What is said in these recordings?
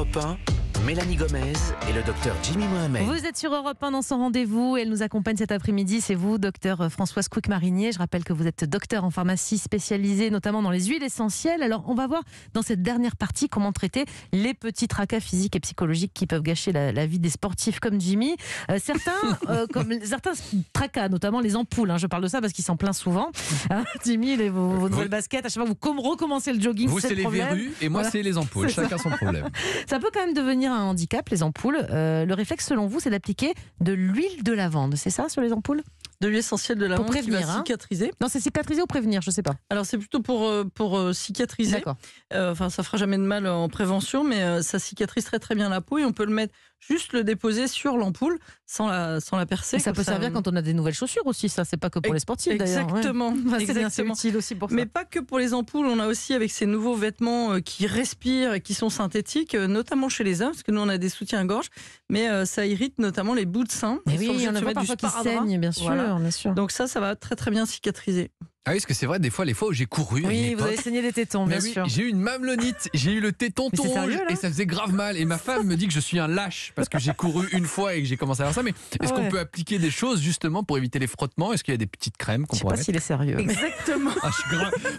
Europe Mélanie Gomez et le docteur Jimmy Mohamed. Vous êtes sur Europe 1 dans son rendez-vous. Elle nous accompagne cet après-midi. C'est vous, docteur Françoise Couic-Marinier. Je rappelle que vous êtes docteur en pharmacie spécialisée notamment dans les huiles essentielles. Alors, on va voir dans cette dernière partie comment traiter les petits tracas physiques et psychologiques qui peuvent gâcher la, vie des sportifs comme Jimmy. Euh, certains, euh, comme certains tracas, notamment les ampoules. Hein. je parle de ça parce qu'ils s'en plaint souvent. Hein, Jimmy, les, vos, vos nouvelles baskets, à chaque fois, vous recommencez le jogging. Vous, c'est les verrues et moi, c'est les ampoules. Chacun son problème. Ça peut quand même devenir un handicap, les ampoules, euh, le réflexe selon vous, c'est d'appliquer de l'huile de lavande, c'est ça sur les ampoules de l'huile essentielle de lavande pour prévenir, hein. cicatriser. Non, c'est cicatriser ou prévenir, je ne sais pas. Alors c'est plutôt pour euh, pour euh, cicatriser. D'accord. Enfin, ça fera jamais de mal en prévention, mais ça cicatrise très très bien la peau et on peut le mettre juste le déposer sur l'ampoule sans la, sans la percer. ça peut servir quand on a des nouvelles chaussures aussi, ça. C'est pas que pour les sportifs d'ailleurs. Exactement. Mais pas que pour les ampoules. On a aussi avec ces nouveaux vêtements euh, qui respirent et qui sont synthétiques, euh, notamment chez les hommes, parce que nous on a des soutiens-gorge, mais euh, ça irrite notamment les bouts de sein. et oui, il y en a parfois qui saignent, bien sûr, bien sûr. Donc ça, ça va très très bien cicatriser. Ah oui, parce que c'est vrai, des fois, les fois où j'ai couru. Oui, vous avez saigné les tétons, bien sûr. J'ai eu une mamelonite, j'ai eu le téton tout rouge et ça faisait grave mal. Et ma femme me dit que je suis un lâche parce que j'ai couru une fois et que j'ai commencé à faire ça. Mais ah est-ce qu'on peut appliquer des choses justement pour éviter les frottements Est-ce qu'il y a des petites crèmes qu'on pourrait sais pas s'il est sérieux. Exactement. Ah,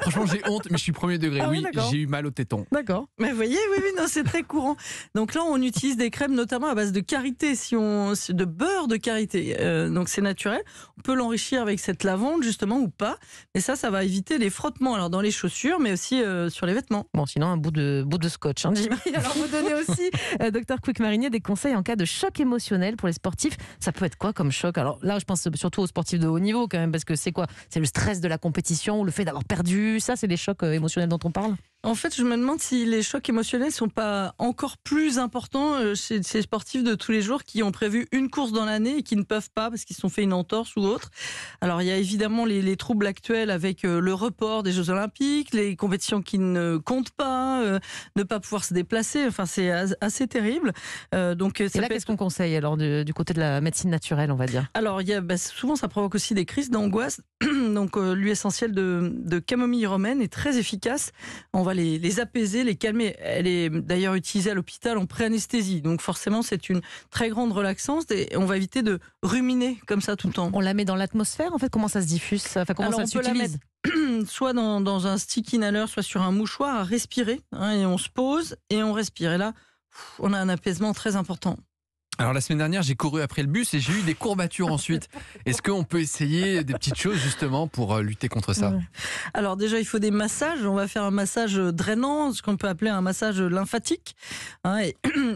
Franchement, j'ai honte, mais je suis premier degré. Ah oui, j'ai eu mal au téton. D'accord. Mais vous voyez, oui, oui, non, c'est très courant. Donc là, on utilise des crèmes notamment à base de karité, si on... de beurre de karité. Euh, donc c'est naturel. On peut l'enrichir avec cette lavande justement ou pas. Et ça, ça va éviter les frottements, alors dans les chaussures, mais aussi euh, sur les vêtements. Bon, sinon un bout de, bout de scotch. Hein, alors vous donnez aussi, euh, docteur Quick Marinier, des conseils en cas de choc émotionnel pour les sportifs. Ça peut être quoi comme choc Alors là, je pense surtout aux sportifs de haut niveau quand même, parce que c'est quoi C'est le stress de la compétition, le fait d'avoir perdu. Ça, c'est les chocs euh, émotionnels dont on parle en fait, je me demande si les chocs émotionnels ne sont pas encore plus importants euh, chez ces sportifs de tous les jours qui ont prévu une course dans l'année et qui ne peuvent pas parce qu'ils se sont fait une entorse ou autre. Alors, il y a évidemment les, troubles actuels avec euh, le report des Jeux Olympiques, les compétitions qui ne comptent pas, euh, ne pas pouvoir se déplacer. Enfin, c'est assez terrible. donc, c'est là, qu'est-ce qu'on conseille alors du, côté de la médecine naturelle, on va dire Alors, y bah, souvent, ça provoque aussi des crises d'angoisse. donc, l'huile essentielle de, de camomille romaine est très efficace. On les, apaiser, les calmer. Elle est d'ailleurs utilisée à l'hôpital en pré-anesthésie. Donc forcément, c'est une très grande relaxance et on va éviter de ruminer comme ça tout le temps. On la met dans l'atmosphère, en fait Comment ça se diffuse enfin, comment ça on soit dans, dans, un stick inhaler, soit sur un mouchoir à respirer. Hein, et on se pose et on respire. Et là, on a un apaisement très important. Alors la semaine dernière, j'ai couru après le bus et j'ai eu des courbatures ensuite. Est-ce qu'on peut essayer des petites choses justement pour euh, lutter contre ça Alors déjà, il faut des massages. On va faire un massage drainant, ce qu'on peut appeler un massage lymphatique. Hein,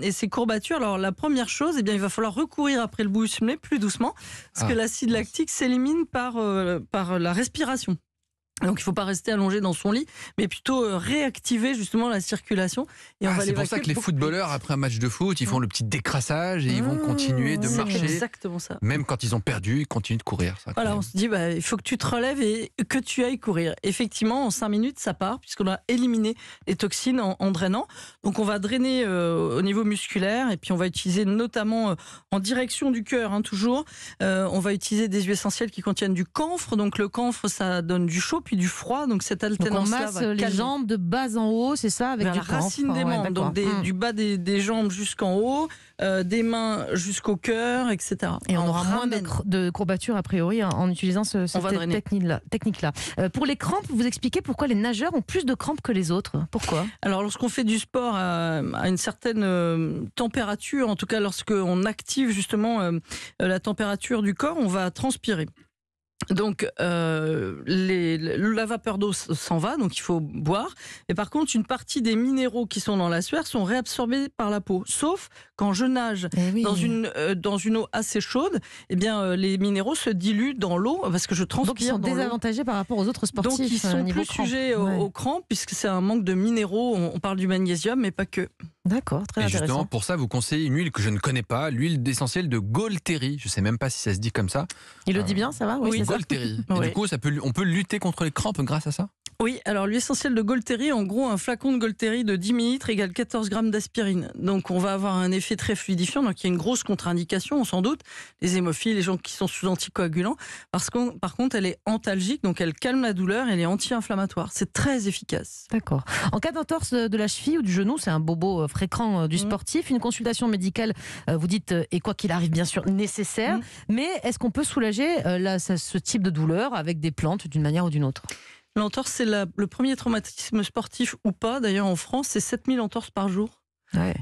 et, ces courbatures, alors la première chose, eh bien, il va falloir recourir après le bus, mais plus doucement, parce ah. que l'acide lactique s'élimine par, euh, par la respiration. Donc il ne faut pas rester allongé dans son lit, mais plutôt euh, réactiver justement la circulation. Et ah, c'est pour ça que les footballeurs, après un match de foot, ils font le petit décrassage et ils vont mmh, continuer de marcher. Exactement ça. Même quand ils ont perdu, ils continuent de courir. Ça, voilà, on se dit, bah, il faut que tu te relèves et que tu ailles courir. Effectivement, en 5 minutes, ça part, puisqu'on a éliminé les toxines en, drainant. Donc on va drainer euh, au niveau musculaire, et puis on va utiliser notamment euh, en direction du cœur, hein, toujours, on va utiliser des huiles essentielles qui contiennent du camphre. Donc le camphre, ça donne du chaud puis du froid. Donc cette alternance donc on masse euh, les jambes de bas en haut, c'est ça, avec la racine des mains, donc hum. du bas des, jambes jusqu'en haut, euh, des mains jusqu'au cœur, etc. Et on, aura moins de, courbatures a priori hein, en, utilisant ce, cette technique-là. Euh, pour les crampes, vous expliquez pourquoi les nageurs ont plus de crampes que les autres. Pourquoi Alors lorsqu'on fait du sport à, une certaine température, en tout cas lorsqu'on active justement la température du corps, on va transpirer. Donc euh, les, la vapeur d'eau s'en va, donc il faut boire. Et par contre, une partie des minéraux qui sont dans la sueur sont réabsorbés par la peau. Sauf quand je nage eh dans une euh, dans une eau assez chaude, eh bien euh, les minéraux se diluent dans l'eau parce que je transpire. Donc ils sont désavantagés par rapport aux autres sportifs. Donc ils sont plus sujets aux, crampes puisque c'est un manque de minéraux. on parle du magnésium, mais pas que. D'accord, très et Justement, pour ça, vous conseillez une huile que je ne connais pas, l'huile d'essentiel de Golteri. Je ne sais même pas si ça se dit comme ça. Il le euh, dit bien, ça va Oui, oui du coup, on peut lutter contre les crampes grâce à ça oui, alors l'essentiel de Golteri, en gros, un flacon de Golteri de 10 ml égale 14 grammes d'aspirine. Donc on va avoir un effet très fluidifiant, donc il y a une grosse contre-indication, sans doute, les hémophiles, les gens qui sont sous anticoagulants, parce qu'on, par contre, elle est antalgique, donc elle calme la douleur, elle est anti-inflammatoire. C'est très efficace. D'accord. En cas d'entorse de la cheville ou du genou, c'est un bobo euh, fréquent euh, du mm. sportif, une consultation médicale, euh, vous dites, et quoi qu'il arrive, bien sûr, nécessaire, mm. mais est-ce qu'on peut soulager là, ce type de douleur avec des plantes d'une manière ou d'une autre L'entorse, c'est le premier traumatisme sportif ou pas. D'ailleurs, en France, c'est 7000 entorses par jour.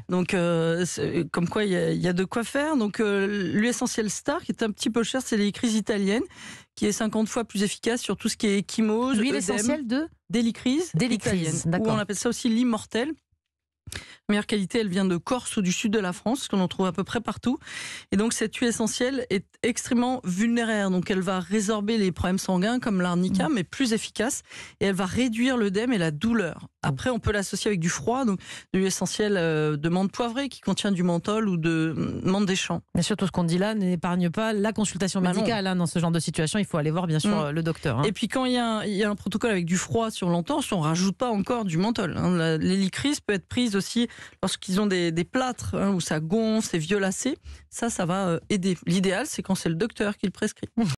Donc, euh, comme quoi, il y, a de quoi faire. Donc, euh, l'essentiel star, qui est un petit peu cher, c'est les italienne, qui est 50 fois plus efficace sur tout ce qui est échymose. Lui, l'essentiel de Délicrise. Délicrise, on appelle ça aussi l'immortel. Meilleure qualité, elle vient de Corse ou du sud de la France, qu'on en trouve à peu près partout. Et donc cette huile essentielle est extrêmement vulnéraire. Donc elle va résorber les problèmes sanguins comme l'arnica, mm. mais plus efficace. Et elle va réduire l'œdème et la douleur. Mm. Après, on peut l'associer avec du froid, donc de l'huile essentielle euh, de menthe poivrée qui contient du menthol ou de mm, menthe des champs. Bien sûr, tout ce qu'on dit là n'épargne pas la consultation bah médicale. Hein. dans ce genre de situation, il faut aller voir bien sûr euh, le docteur. Hein. Et puis quand il y, a un, protocole avec du froid sur l'entorse, on rajoute pas encore du menthol. Hein. peut être prise aussi lorsqu'ils ont des, plâtres hein, où ça gonfle, c'est violacé. Ça, ça va euh, aider. L'idéal, c'est quand c'est le docteur qui le prescrit.